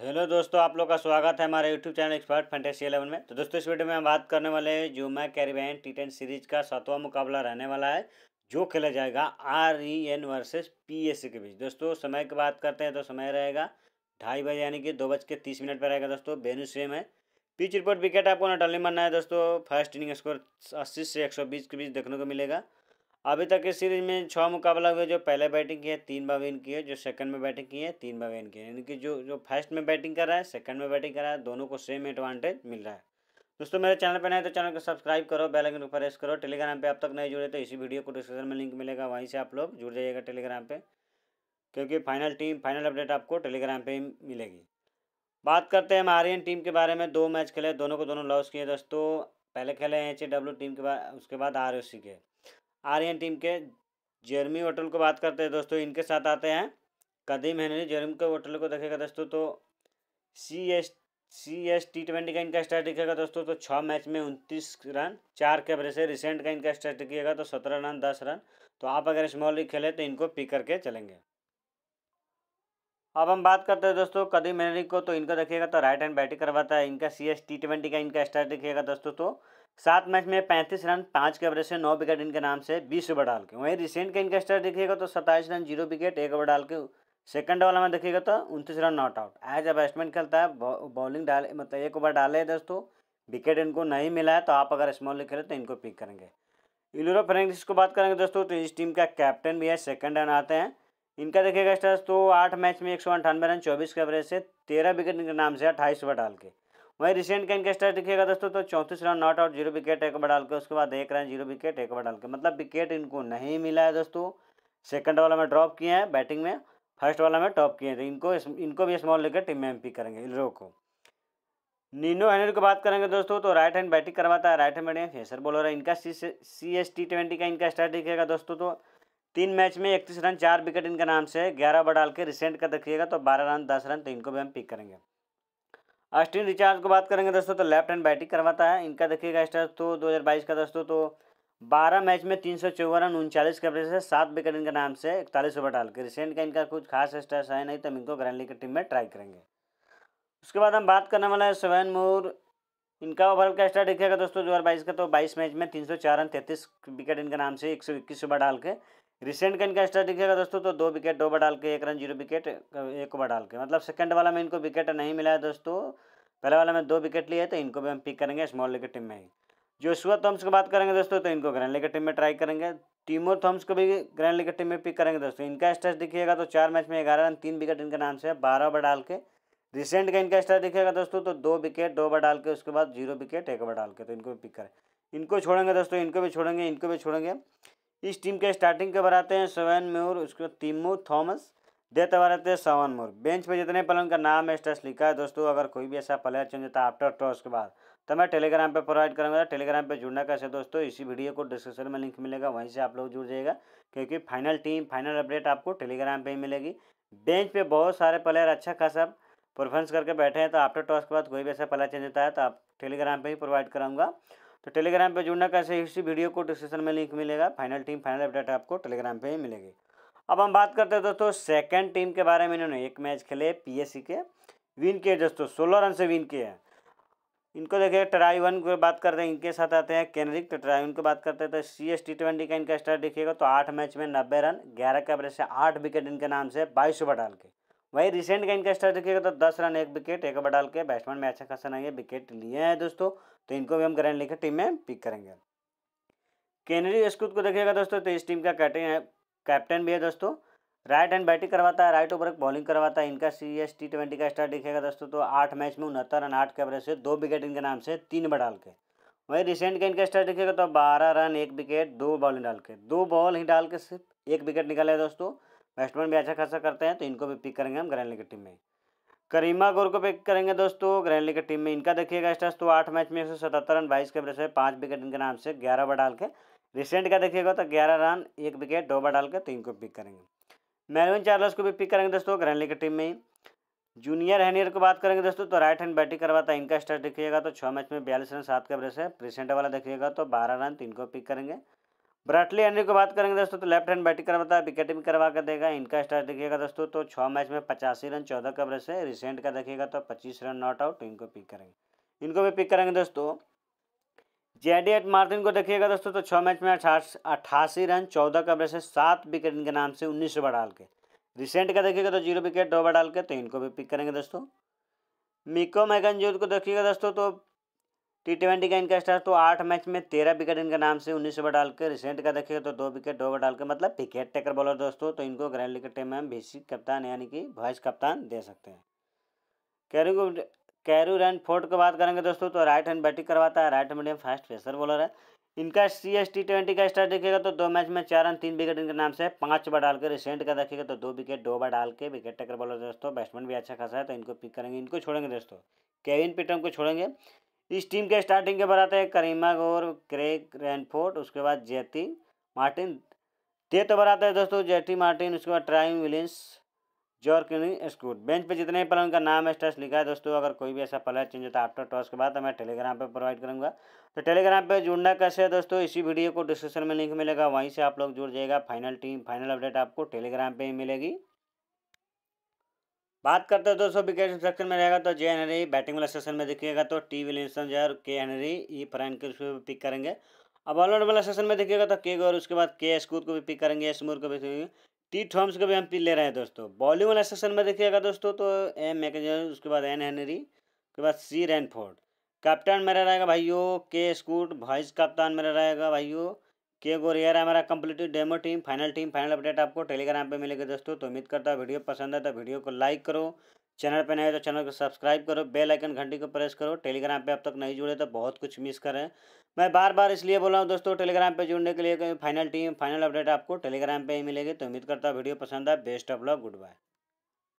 hello दोस्तों आप लोग का स्वागत है हमारे YouTube channel expert fantasy eleven में तो दोस्तों इस वीडियो में हम बात करने वाले हैं जूमा कैरिबियन टी टेन सीरीज का सातवां मुकाबला रहने वाला है जो खेला जाएगा R E N versus P S C के बीच दोस्तों समय की बात करते हैं तो समय रहेगा ढाई बजे यानी कि दो बज के तीस मिनट पर रहेगा दोस्तों बेनू सेम है पिच रिपोर्ट विकेट आपको नटली मानना है दोस्तों फर्स्ट इनिंग स्कोर अस्सी से एक सौ बीस के बीच देखने को मिलेगा अभी तक इस सीरीज में छः मुकाबला हुए जो पहले बैटिंग की है तीन बार विन की है जो सेकंड में बैटिंग की है तीन बार विन की है इनकी जो जो फर्स्ट में बैटिंग कर रहा है सेकंड में बैटिंग कर रहा है दोनों को सेम एडवांटेज मिल रहा है दोस्तों मेरे चैनल पर नए तो चैनल को सब्सक्राइब करो बेल आइकन को प्रेस करो टेलीग्राम पर अब तक नहीं जुड़े तो इसी वीडियो को डिस्क्रिप्शन में लिंक मिलेगा वहीं से आप लोग जुड़ जाइएगा टेलीग्राम पर क्योंकि फाइनल टीम फाइनल अपडेट आपको टेलीग्राम पर ही मिलेगी बात करते हैं आर्यन टीम के बारे में दो मैच खेले दोनों को दोनों लॉस किए दोस्तों पहले खेले हैं एच डब्ल्यू टीम के बाद उसके बाद आर के आर्यन टीम के जेरमी होटल को बात करते हैं दोस्तों इनके साथ आते हैं कदीम हेनरी जर्मी के होटल को देखेगा दोस्तों तो C S C S T twenty का इनका स्टार्ट दिखेगा दोस्तों तो छः मैच में उनतीस रन चार के से रिसेंट का इनका स्टार्ट दिखेगा तो सत्रह रन दस रन तो आप अगर स्मॉल लीग खेले तो इनको पिक करके चलेंगे अब हम बात करते हैं दोस्तों कदीम हेनरी को तो इनका देखिएगा तो राइट हैंड बैटिंग करवाता है इनका सी एस टी ट्वेंटी का इनका स्टार देखिएगा दोस्तों तो सात मैच में पैंतीस रन पाँच के एवरेज से नौ विकेट इनके नाम से बीस ओवर डाल के वहीं रिसेंट का इनका स्टार देखिएगा तो सत्ताईस रन जीरो विकेट एक ओवर डाल के सेकंड वाला में देखिएगा तो उनतीस run not out as a batsman खेलता है बॉलिंग डाल मतलब एक ओवर डाले दोस्तों विकेट इनको नहीं मिला है तो आप अगर स्मॉल खेले तो इनको पिक करेंगे इलोरा फ्रेंक्स को बात करेंगे दोस्तों तो इस टीम का कैप्टन भी है सेकंड रन आते हैं इनका देखिएगा स्टार्स तो आठ मैच में एक सौ अंठानवे रन चौबीस के एवरेज से तेरह विकेट इनके नाम से अट्ठाईस ओवर डाल के वहीं रिसेंट का इनका स्टार्स देखिएगा दोस्तों तो चौंतीस run not out zero wicket एक ओवर डाल के उसके बाद एक रन जीरो विकेट एक ओवर डाल के मतलब विकेट इनको नहीं मिला है दोस्तों सेकंड वाला में ड्रॉप किए हैं बैटिंग में फर्स्ट वाला में टॉप किए हैं तो इनको इनको भी स्मॉल लेकर टीम में एम करेंगे इलरो को नीनो हैनर की बात करेंगे दोस्तों तो राइट हैंड बैटिंग करवाता है right hand batting pacer bowler है इनका C C S T twenty का इनका स्टार्ट दिखेगा दोस्तों तो तीन मैच में इकतीस रन चार विकेट इनके नाम से ग्यारह ग्यारह बढ़ाल के रिसेंट का देखिएगा तो बारह रन दस रन तो इनको भी हम पिक करेंगे अस्टिन रिचार्ज को बात करेंगे दोस्तों तो लेफ्ट हैंड बैटिंग करवाता है इनका देखिएगा स्टार तो 2022 का दोस्तों तो 12 मैच में तीन सौ चौवन रन उनचालीस के एवरेज से सात विकेट इनके नाम से इकतालीस ओवर डाल के रिसेंट का इनका कुछ खास स्टार्स है नहीं तो हम इनको ग्रैंड लीग की टीम में ट्राई करेंगे उसके बाद हम बात करने वाले हैं सुवैन मोर इनका ओवरऑल का स्टार देखिएगा दोस्तों दो का तो बाईस मैच में तीन सौ चार रन तैंतीस विकेट इनके नाम से एक सौ इक्कीस ओवर डाल के रिसेंट का इनका स्टार्ट दिखेगा दोस्तों तो दो विकेट दो बार डाल के एक रन जीरो विकेट एक ओवर डाल के मतलब सेकंड वाला में इनको विकेट नहीं मिला है दोस्तों पहला वाला में दो विकेट लिए तो इनको भी हम पिक करेंगे स्मॉल लेकर टीम में ही जोशुआ थॉम्स की बात करेंगे दोस्तों तो इनको ग्रैंड लेकर टीम में ट्राई करेंगे टीमो थॉम्स को भी ग्रैंड लेकर टीम में पिक करेंगे दोस्तों इनका स्टार्ट दिखिएगा तो चार मैच में ग्यारह रन तीन विकेट इनके नाम से बारह ओवर डाल के रिसेंट का इनका स्टार दिखेगा दोस्तों तो दो विकेट दो ओवर डाल के उसके बाद जीरो विकेट एक बार डाल के तो इनको भी पिक करें इनको छोड़ेंगे दोस्तों इनको भी छोड़ेंगे इनको भी छोड़ेंगे इस टीम के स्टार्टिंग के बनाते हैं सोवन म्यूर उसके बाद तीमूर थॉमस देते बनाते हैं सोवन मोर बेंच पे जितने प्लेयर का नाम है लिखा है दोस्तों अगर कोई भी ऐसा प्लेयर चेंज होता है आफ्टर टॉस के बाद तो मैं टेलीग्राम पे प्रोवाइड करूँगा टेलीग्राम पे जुड़ना कैसे दोस्तों इसी वीडियो को डिस्क्रिप्शन में लिंक मिलेगा वहीं से आप लोग जुड़ जाएगा क्योंकि फाइनल टीम फाइनल अपडेट आपको टेलीग्राम पर ही मिलेगी बेंच पे बहुत सारे प्लेयर अच्छा खासा परफॉर्मेंस करके बैठे हैं तो आफ्टर टॉस के बाद कोई भी ऐसा प्लेयर चेंज होता है तो आप टेलीग्राम पर ही प्रोवाइड कराऊंगा तो टेलीग्राम पे जुड़ना कैसे इसी वीडियो को डिस्क्रिप्शन में लिंक मिलेगा फाइनल टीम फाइनल अपडेट आपको टेलीग्राम पे ही मिलेगी अब हम बात करते हैं दोस्तों सेकंड टीम के बारे में इन्होंने एक मैच खेले पीएससी के विन किए दोस्तों सोलह रन से विन किए हैं इनको देखिए ट्राई वन की बात करते हैं इनके साथ आते हैं केनरिक तो ट्राई वन की बात करते हैं तो सी एस टी ट्वेंटी का इनका स्टार देखिएगा तो आठ मैच में नब्बे रन ग्यारह के से आठ विकेट इनके नाम से बाईस ओवर डाल के वही रिसेंट का इनका स्टार देखिएगा तो दस रन एक विकेट एक ओवर डाल के बैट्समैन में अच्छा खासा नहीं है विकेट लिए हैं दोस्तों तो इनको भी हम करंट लेकर टीम में पिक करेंगे केनरी यशकृत को देखिएगा दोस्तों तो इस टीम का कैप्टन है कैप्टन भी है दोस्तों राइट हैंड बैटिंग करवाता है राइट ओवर बॉलिंग करवाता है इनका सी एस टी ट्वेंटी का स्टार्ट दिखेगा दोस्तों तो आठ मैच में उनहत्तर रन आठ के एवरेज से दो विकेट इनके नाम से तीन बार डाल के वहीं रिसेंट का इनका स्टार्ट दिखेगा तो बारह रन एक विकेट दो बॉलिंग डाल के दो बॉल ही डाल के सिर्फ एक विकेट निकाले दोस्तों बैट्समैन भी अच्छा खासा करते हैं तो इनको भी पिक करेंगे हम ग्रैंड लीग टीम में करीमा गोर को पिक करेंगे दोस्तों ग्रैंड लीग टीम में इनका देखिएगा स्टेस तो आठ मैच में एक सौ सतहत्तर रन बाईस के ब्रेस है पाँच विकेट इनके नाम से ग्यारह बार डाल के रिसेंट का देखिएगा तो ग्यारह रन एक विकेट दो बार डाल के तीन को पिक करेंगे मैरविन चार्लस को भी पिक करेंगे दोस्तों ग्रैंड लीग टीम में ही जूनियर हैनियर को बात करेंगे दोस्तों तो राइट हैंड बैटिंग करवाता है इनका स्टेस देखिएगा तो छः मैच में बयालीस रन सात के ब्रेस है रिसेंट वाला देखिएगा तो बारह रन तीन को पिक करेंगे ब्राटली एनरी को बात करेंगे दोस्तों तो लेफ्ट हैंड बैटिंग करवाता है विकेट भी करवा कर देगा इनका स्टार्ट देखिएगा दोस्तों तो छः मैच में पचासी रन चौदह कवरेज से रिसेंट का देखिएगा तो पच्चीस रन नॉट आउट तो इनको पिक करेंगे इनको भी पिक करेंगे दोस्तों जेडी एट मार्टिन को देखिएगा दोस्तों तो छः मैच में अठासी रन चौदह कवरेज से सात विकेट इनके नाम से उन्नीस ओवर डाल के रिसेंट का देखिएगा तो जीरो विकेट दो ओवर डाल के तो इनको भी पिक करेंगे दोस्तों मिको मैगनजूद को देखिएगा दोस्तों तो टी ट्वेंटी का इनका स्टार तो आठ मैच में तेरह विकेट इनका नाम से उन्नीस ओवर के रिसेंट का देखिए तो दो विकेट दो ओवर के मतलब विकेट टेकर बॉलर दोस्तों तो इनको ग्रैंड लीग टीम में हम कप्तान यानी कि वाइस कप्तान दे सकते हैं कैरू कैरू रैन फोर्ट की बात करेंगे दोस्तों तो राइट हैंड बैटिंग करवाता है right medium fast pacer bowler है इनका सी एस टी ट्वेंटी का स्टार्ट देखिएगा तो दो मैच में चार रन तीन विकेट इनके नाम से पांच ओवर के रिसेंट का देखिएगा तो दो विकेट दो ओवर डाल के विकेट टेकर बॉलर दोस्तों बैट्समैन भी अच्छा खासा है तो इनको पिक करेंगे इनको छोड़ेंगे दोस्तों केविन पिटम को छोड़ेंगे इस टीम के स्टार्टिंग के बनाते हैं करीमा गौर क्रेग रैनफोर्ड उसके बाद जेटी मार्टिन ते तो बनाते हैं दोस्तों जेटी मार्टिन उसके बाद ट्राइम विलियंस जॉर्किन स्कूट बेंच पे जितने प्लेयर उनका नाम है स्टेस लिखा है दोस्तों अगर कोई भी ऐसा प्लेयर चेंज होता है आफ्टर टॉस के बाद तो मैं टेलीग्राम पे प्रोवाइड करूँगा तो टेलीग्राम पे जुड़ना कैसे है दोस्तों इसी वीडियो को डिस्क्रिप्शन में लिंक मिलेगा वहीं से आप लोग जुड़ जाएगा फाइनल टीम फाइनल अपडेट आपको टेलीग्राम पर ही मिलेगी बात करते हैं दोस्तों विकेट सेक्शन में रहेगा तो जे हेनरी बैटिंग वाला सेक्शन में देखिएगा तो टी विलियमसन जो है e, के हेनरी ये फ्रैन के उसको पिक करेंगे अब ऑलराउंड वाला सेक्शन में देखिएगा तो के और उसके बाद के स्कूर को भी पिक करेंगे एसमूर को भी टी थॉम्स को भी हम पिक ले रहे हैं दोस्तों बॉलिंग वाला सेक्शन में देखिएगा दोस्तों तो एम मैकेजर उसके बाद एन हेनरी e, उसके बाद सी रैनफोर्ड कैप्टन मेरा रहेगा भाइयों के स्कूट वाइस कप्तान मेरा रहेगा भाइयों किए गोर यार हमारा complete demo team final team final update आपको टेलीग्राम पे मिलेगा दोस्तों तो उम्मीद करता हूँ वीडियो पसंद है तो वीडियो को लाइक करो चैनल पे नए तो चैनल को सब्सक्राइब करो बेल आइकन घंटी को प्रेस करो टेलीग्राम पे अब तक नहीं जुड़े तो बहुत कुछ मिस करें मैं बार बार इसलिए बोल रहा हूँ दोस्तों टेलीग्राम पे जुड़ने के लिए फाइनल टीम फाइनल अपडेट आपको टेलीग्राम पे ही मिलेगी तो उम्मीद करता हूँ वीडियो पसंद है best of luck good bye